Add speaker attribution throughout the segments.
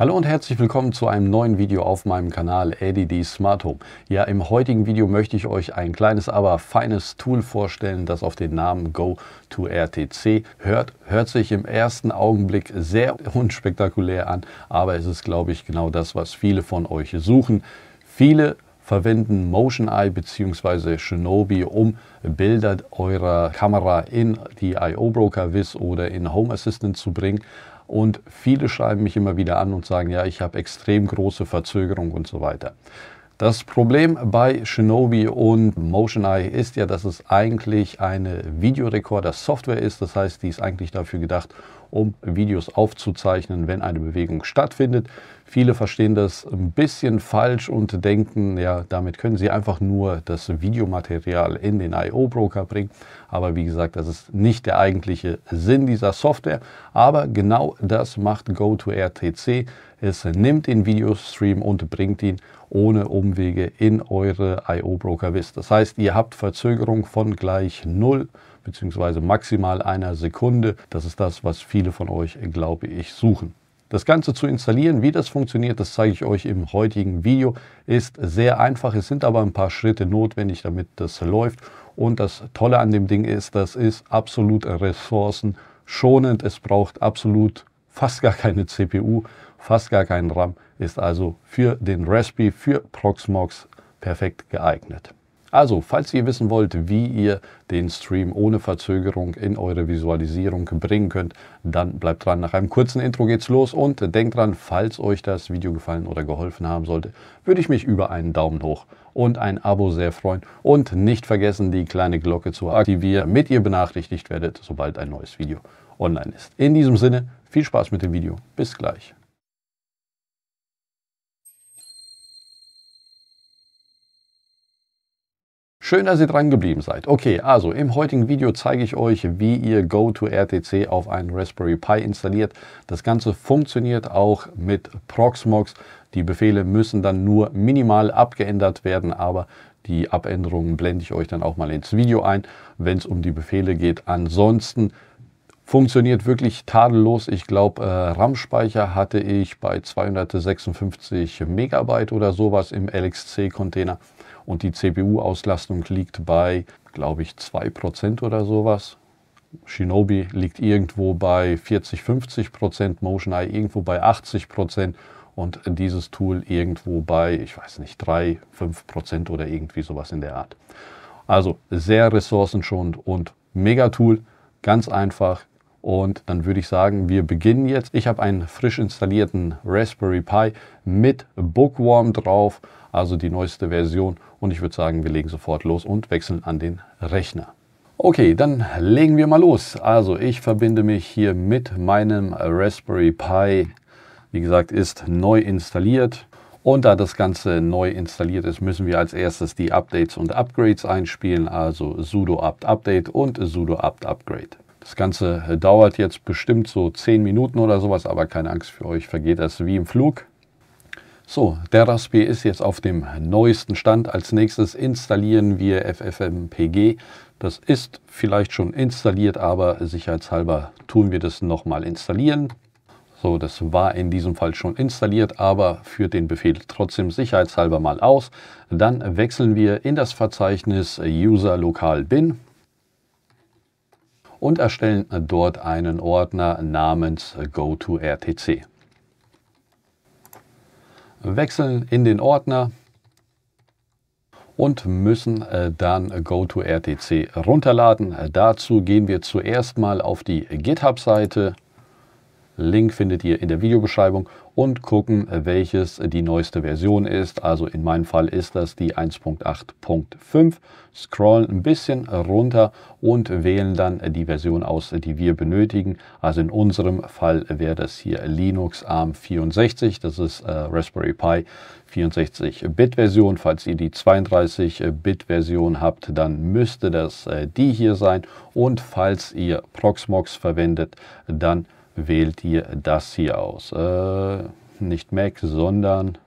Speaker 1: Hallo und herzlich willkommen zu einem neuen Video auf meinem Kanal ADD Smart Home. Ja, im heutigen Video möchte ich euch ein kleines, aber feines Tool vorstellen, das auf den Namen Go2RTC hört. Hört sich im ersten Augenblick sehr unspektakulär an, aber es ist, glaube ich, genau das, was viele von euch suchen. Viele verwenden MotionEye bzw. Shinobi, um Bilder eurer Kamera in die IO Broker Viz oder in Home Assistant zu bringen. Und viele schreiben mich immer wieder an und sagen, ja, ich habe extrem große Verzögerung und so weiter. Das Problem bei Shinobi und MotionEye ist ja, dass es eigentlich eine Videorekorder-Software ist. Das heißt, die ist eigentlich dafür gedacht, um Videos aufzuzeichnen, wenn eine Bewegung stattfindet. Viele verstehen das ein bisschen falsch und denken, ja, damit können sie einfach nur das Videomaterial in den IO-Broker bringen. Aber wie gesagt, das ist nicht der eigentliche Sinn dieser Software. Aber genau das macht GoToRTC. Es nimmt den Videostream und bringt ihn ohne Umwege in eure IO-Broker-Wist. Das heißt, ihr habt Verzögerung von gleich null beziehungsweise maximal einer Sekunde. Das ist das, was viele von euch, glaube ich, suchen. Das Ganze zu installieren, wie das funktioniert, das zeige ich euch im heutigen Video. Ist sehr einfach, es sind aber ein paar Schritte notwendig, damit das läuft. Und das Tolle an dem Ding ist, das ist absolut ressourcenschonend. Es braucht absolut fast gar keine CPU, fast gar keinen RAM. Ist also für den Raspi, für Proxmox perfekt geeignet. Also, falls ihr wissen wollt, wie ihr den Stream ohne Verzögerung in eure Visualisierung bringen könnt, dann bleibt dran. Nach einem kurzen Intro geht's los und denkt dran, falls euch das Video gefallen oder geholfen haben sollte, würde ich mich über einen Daumen hoch und ein Abo sehr freuen und nicht vergessen, die kleine Glocke zu aktivieren, damit ihr benachrichtigt werdet, sobald ein neues Video online ist. In diesem Sinne, viel Spaß mit dem Video. Bis gleich. Schön, dass ihr dran geblieben seid. Okay, also im heutigen Video zeige ich euch, wie ihr GoToRTC auf einen Raspberry Pi installiert. Das Ganze funktioniert auch mit Proxmox. Die Befehle müssen dann nur minimal abgeändert werden, aber die Abänderungen blende ich euch dann auch mal ins Video ein, wenn es um die Befehle geht. Ansonsten funktioniert wirklich tadellos. Ich glaube, äh, RAM-Speicher hatte ich bei 256 Megabyte oder sowas im LXC-Container. Und die CPU-Auslastung liegt bei, glaube ich, 2% oder sowas. Shinobi liegt irgendwo bei 40, 50 Prozent, MotionEye irgendwo bei 80 Prozent und dieses Tool irgendwo bei, ich weiß nicht, 3, 5 Prozent oder irgendwie sowas in der Art. Also sehr ressourcenschonend und mega Tool, ganz einfach, und dann würde ich sagen, wir beginnen jetzt. Ich habe einen frisch installierten Raspberry Pi mit Bookworm drauf, also die neueste Version. Und ich würde sagen, wir legen sofort los und wechseln an den Rechner. Okay, dann legen wir mal los. Also ich verbinde mich hier mit meinem Raspberry Pi. Wie gesagt, ist neu installiert. Und da das Ganze neu installiert ist, müssen wir als erstes die Updates und Upgrades einspielen, also sudo apt update und sudo apt upgrade. Das Ganze äh, dauert jetzt bestimmt so 10 Minuten oder sowas, aber keine Angst für euch, vergeht das wie im Flug. So, der Raspberry ist jetzt auf dem neuesten Stand. Als nächstes installieren wir FFmpeg. Das ist vielleicht schon installiert, aber sicherheitshalber tun wir das nochmal installieren. So, das war in diesem Fall schon installiert, aber führt den Befehl trotzdem sicherheitshalber mal aus. Dann wechseln wir in das Verzeichnis user lokal bin und erstellen dort einen Ordner namens GoToRTC. Wechseln in den Ordner und müssen äh, dann GoToRTC runterladen. Dazu gehen wir zuerst mal auf die GitHub-Seite Link findet ihr in der Videobeschreibung und gucken, welches die neueste Version ist. Also in meinem Fall ist das die 1.8.5. Scrollen ein bisschen runter und wählen dann die Version aus, die wir benötigen. Also in unserem Fall wäre das hier Linux ARM 64. Das ist äh, Raspberry Pi 64-Bit-Version. Falls ihr die 32-Bit-Version habt, dann müsste das äh, die hier sein. Und falls ihr Proxmox verwendet, dann wählt ihr das hier aus. Äh, nicht Mac, sondern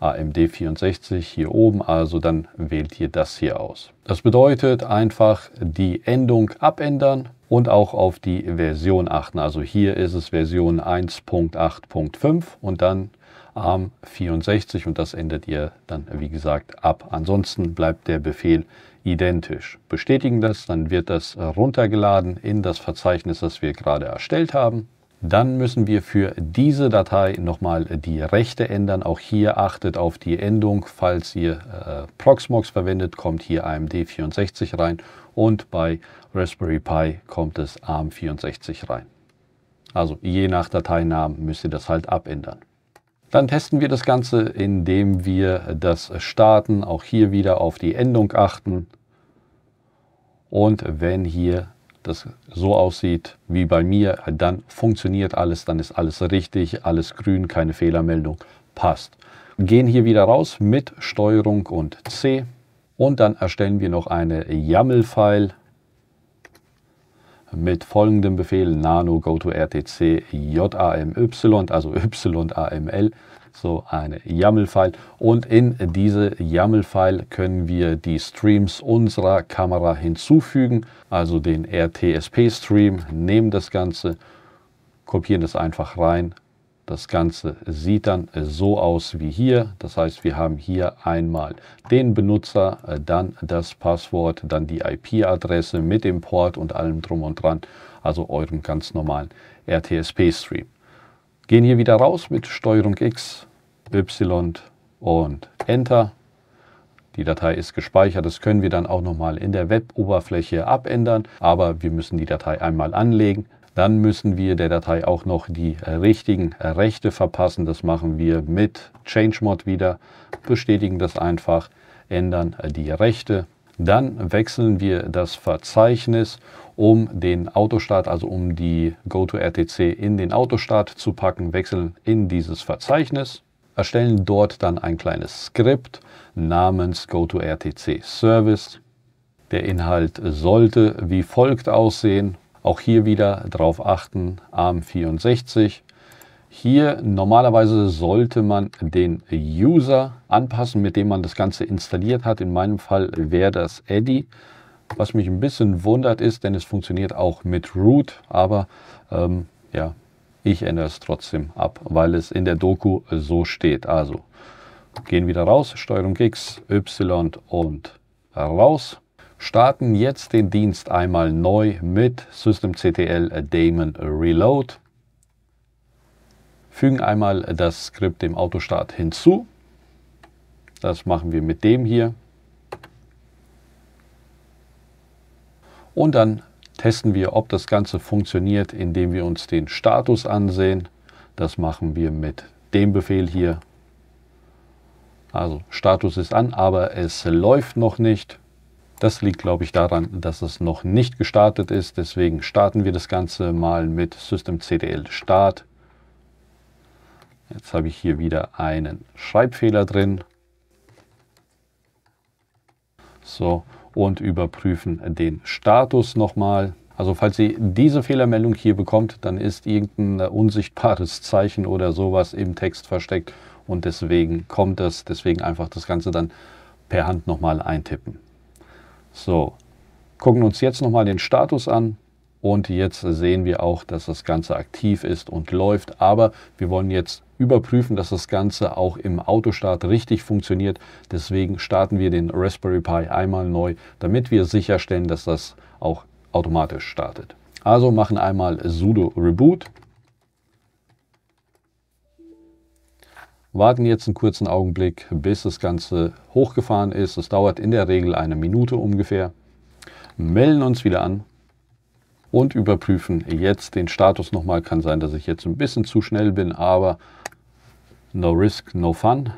Speaker 1: AMD 64 hier oben, also dann wählt ihr das hier aus. Das bedeutet einfach die Endung abändern und auch auf die Version achten. Also hier ist es Version 1.8.5 und dann ARM 64 und das ändert ihr dann wie gesagt ab. Ansonsten bleibt der Befehl identisch. Bestätigen das, dann wird das äh, runtergeladen in das Verzeichnis, das wir gerade erstellt haben. Dann müssen wir für diese Datei nochmal die Rechte ändern. Auch hier achtet auf die Endung. Falls ihr äh, Proxmox verwendet, kommt hier AMD64 rein und bei Raspberry Pi kommt es ARM64 rein. Also je nach Dateinamen müsst ihr das halt abändern. Dann testen wir das Ganze, indem wir das starten, auch hier wieder auf die Endung achten. Und wenn hier das so aussieht wie bei mir, dann funktioniert alles, dann ist alles richtig, alles grün, keine Fehlermeldung, passt. Gehen hier wieder raus mit Steuerung und C und dann erstellen wir noch eine YAML-File mit folgendem Befehl nano go to rtc jamy, also yaml, so eine YAML-File. Und in diese YAML-File können wir die Streams unserer Kamera hinzufügen, also den RTSP-Stream, nehmen das Ganze, kopieren das einfach rein, das Ganze sieht dann äh, so aus wie hier. Das heißt, wir haben hier einmal den Benutzer, äh, dann das Passwort, dann die IP-Adresse mit dem Port und allem drum und dran. Also euren ganz normalen RTSP-Stream. Gehen hier wieder raus mit Steuerung X, Y und Enter. Die Datei ist gespeichert. Das können wir dann auch nochmal in der Web-Oberfläche abändern. Aber wir müssen die Datei einmal anlegen, dann müssen wir der Datei auch noch die äh, richtigen äh, Rechte verpassen. Das machen wir mit ChangeMod wieder, bestätigen das einfach, ändern äh, die Rechte. Dann wechseln wir das Verzeichnis, um den Autostart, also um die GoToRTC in den Autostart zu packen, wechseln in dieses Verzeichnis erstellen dort dann ein kleines Skript namens GoToRTC Service. Der Inhalt sollte wie folgt aussehen. Auch hier wieder drauf achten, Arm 64. Hier normalerweise sollte man den User anpassen, mit dem man das Ganze installiert hat. In meinem Fall wäre das Eddy. Was mich ein bisschen wundert ist, denn es funktioniert auch mit Root, aber ähm, ja, ich ändere es trotzdem ab, weil es in der Doku so steht. Also gehen wieder raus, Steuerung X, Y und raus starten jetzt den Dienst einmal neu mit systemctl daemon reload, fügen einmal das Skript dem Autostart hinzu. Das machen wir mit dem hier. Und dann testen wir, ob das Ganze funktioniert, indem wir uns den Status ansehen. Das machen wir mit dem Befehl hier. Also Status ist an, aber es läuft noch nicht. Das liegt, glaube ich, daran, dass es noch nicht gestartet ist. Deswegen starten wir das Ganze mal mit Systemctl Start. Jetzt habe ich hier wieder einen Schreibfehler drin. So, und überprüfen den Status nochmal. Also falls ihr diese Fehlermeldung hier bekommt, dann ist irgendein unsichtbares Zeichen oder sowas im Text versteckt und deswegen kommt das. Deswegen einfach das Ganze dann per Hand nochmal eintippen. So, gucken uns jetzt nochmal den Status an. Und jetzt sehen wir auch, dass das Ganze aktiv ist und läuft. Aber wir wollen jetzt überprüfen, dass das Ganze auch im Autostart richtig funktioniert. Deswegen starten wir den Raspberry Pi einmal neu, damit wir sicherstellen, dass das auch automatisch startet. Also machen einmal sudo reboot warten jetzt einen kurzen Augenblick, bis das Ganze hochgefahren ist. Es dauert in der Regel eine Minute ungefähr. Melden uns wieder an und überprüfen jetzt den Status nochmal. Kann sein, dass ich jetzt ein bisschen zu schnell bin, aber no risk, no fun.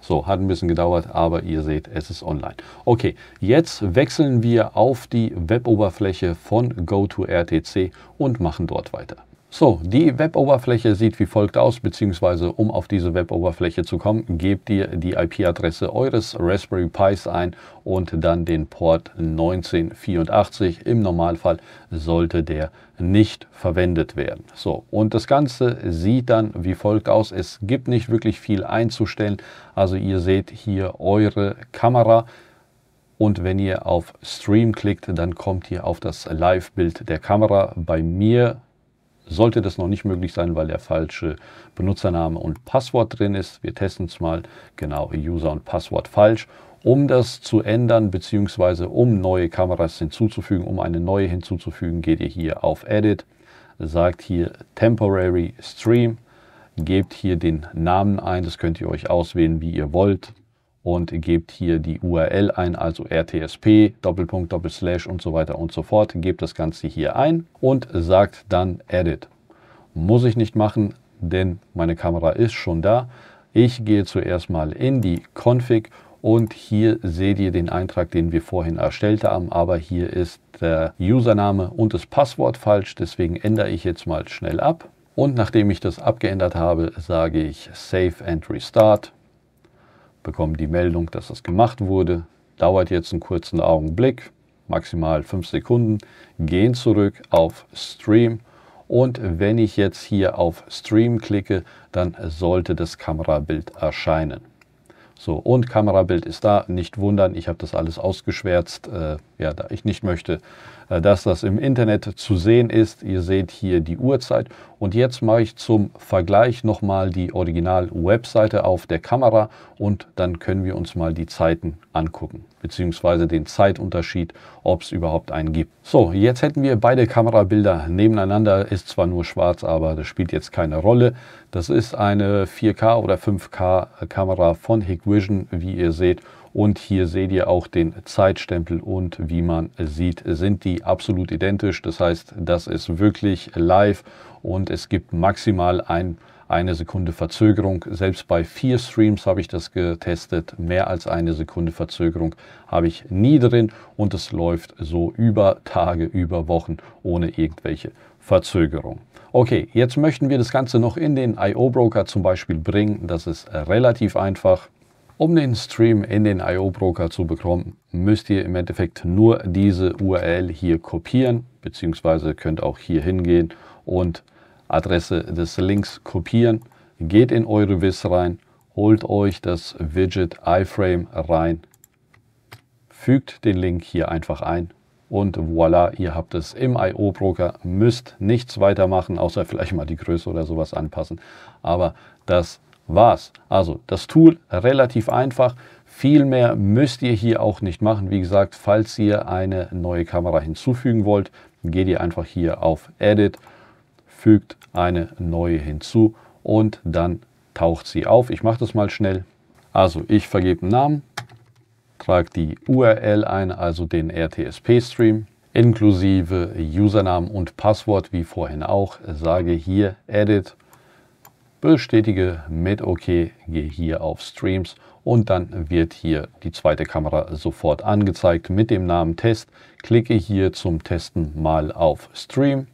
Speaker 1: So, hat ein bisschen gedauert, aber ihr seht, es ist online. Okay, jetzt wechseln wir auf die Weboberfläche von GoToRTC und machen dort weiter. So, die Web-Oberfläche sieht wie folgt aus, beziehungsweise um auf diese Web-Oberfläche zu kommen, gebt ihr die IP-Adresse eures Raspberry Pis ein und dann den Port 1984. Im Normalfall sollte der nicht verwendet werden. So, und das Ganze sieht dann wie folgt aus. Es gibt nicht wirklich viel einzustellen. Also ihr seht hier eure Kamera. Und wenn ihr auf Stream klickt, dann kommt ihr auf das Live-Bild der Kamera. Bei mir sollte das noch nicht möglich sein, weil der falsche Benutzername und Passwort drin ist, wir testen es mal, genau, User und Passwort falsch. Um das zu ändern bzw. um neue Kameras hinzuzufügen, um eine neue hinzuzufügen, geht ihr hier auf Edit, sagt hier Temporary Stream, gebt hier den Namen ein, das könnt ihr euch auswählen, wie ihr wollt und gebt hier die URL ein, also rtsp, Doppelpunkt, Doppelslash und so weiter und so fort. Gebt das Ganze hier ein und sagt dann Edit. Muss ich nicht machen, denn meine Kamera ist schon da. Ich gehe zuerst mal in die Config und hier seht ihr den Eintrag, den wir vorhin erstellt haben, aber hier ist der Username und das Passwort falsch, deswegen ändere ich jetzt mal schnell ab. Und nachdem ich das abgeändert habe, sage ich Save and Restart bekommen die Meldung, dass das gemacht wurde, dauert jetzt einen kurzen Augenblick, maximal fünf Sekunden, gehen zurück auf Stream und wenn ich jetzt hier auf Stream klicke, dann sollte das Kamerabild erscheinen. So, und Kamerabild ist da. Nicht wundern, ich habe das alles ausgeschwärzt. Äh, ja, da ich nicht möchte, äh, dass das im Internet zu sehen ist. Ihr seht hier die Uhrzeit und jetzt mache ich zum Vergleich nochmal die Original-Webseite auf der Kamera und dann können wir uns mal die Zeiten angucken, beziehungsweise den Zeitunterschied, ob es überhaupt einen gibt. So, jetzt hätten wir beide Kamerabilder nebeneinander, ist zwar nur schwarz, aber das spielt jetzt keine Rolle. Das ist eine 4K oder 5K Kamera von Hikvision, wie ihr seht und hier seht ihr auch den Zeitstempel und wie man sieht, sind die absolut identisch. Das heißt, das ist wirklich live und es gibt maximal ein eine Sekunde Verzögerung. Selbst bei vier Streams habe ich das getestet. Mehr als eine Sekunde Verzögerung habe ich nie drin und es läuft so über Tage, über Wochen ohne irgendwelche Verzögerung. Okay, jetzt möchten wir das Ganze noch in den IO-Broker zum Beispiel bringen. Das ist relativ einfach. Um den Stream in den IO-Broker zu bekommen, müsst ihr im Endeffekt nur diese URL hier kopieren, beziehungsweise könnt auch hier hingehen und Adresse des Links kopieren. Geht in eure WIS rein, holt euch das Widget iframe rein, fügt den Link hier einfach ein und voilà, ihr habt es im IO-Broker, müsst nichts weiter machen, außer vielleicht mal die Größe oder sowas anpassen. Aber das war's. Also das Tool relativ einfach. Viel mehr müsst ihr hier auch nicht machen. Wie gesagt, falls ihr eine neue Kamera hinzufügen wollt, geht ihr einfach hier auf Edit, fügt eine neue hinzu und dann taucht sie auf. Ich mache das mal schnell. Also ich vergebe einen Namen, trage die URL ein, also den RTSP-Stream, inklusive Username und Passwort, wie vorhin auch, sage hier Edit bestätige mit OK, gehe hier auf Streams und dann wird hier die zweite Kamera sofort angezeigt mit dem Namen Test. Klicke hier zum Testen mal auf Stream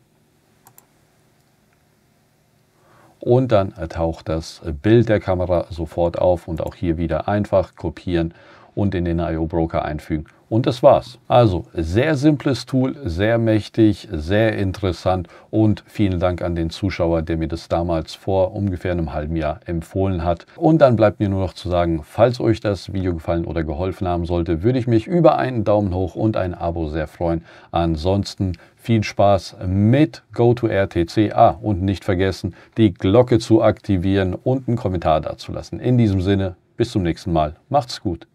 Speaker 1: und dann taucht das Bild der Kamera sofort auf und auch hier wieder einfach kopieren und in den IO Broker einfügen. Und das war's. Also sehr simples Tool, sehr mächtig, sehr interessant und vielen Dank an den Zuschauer, der mir das damals vor ungefähr einem halben Jahr empfohlen hat. Und dann bleibt mir nur noch zu sagen, falls euch das Video gefallen oder geholfen haben sollte, würde ich mich über einen Daumen hoch und ein Abo sehr freuen. Ansonsten viel Spaß mit GoToRTC ah, und nicht vergessen, die Glocke zu aktivieren und einen Kommentar dazulassen. In diesem Sinne, bis zum nächsten Mal. Macht's gut.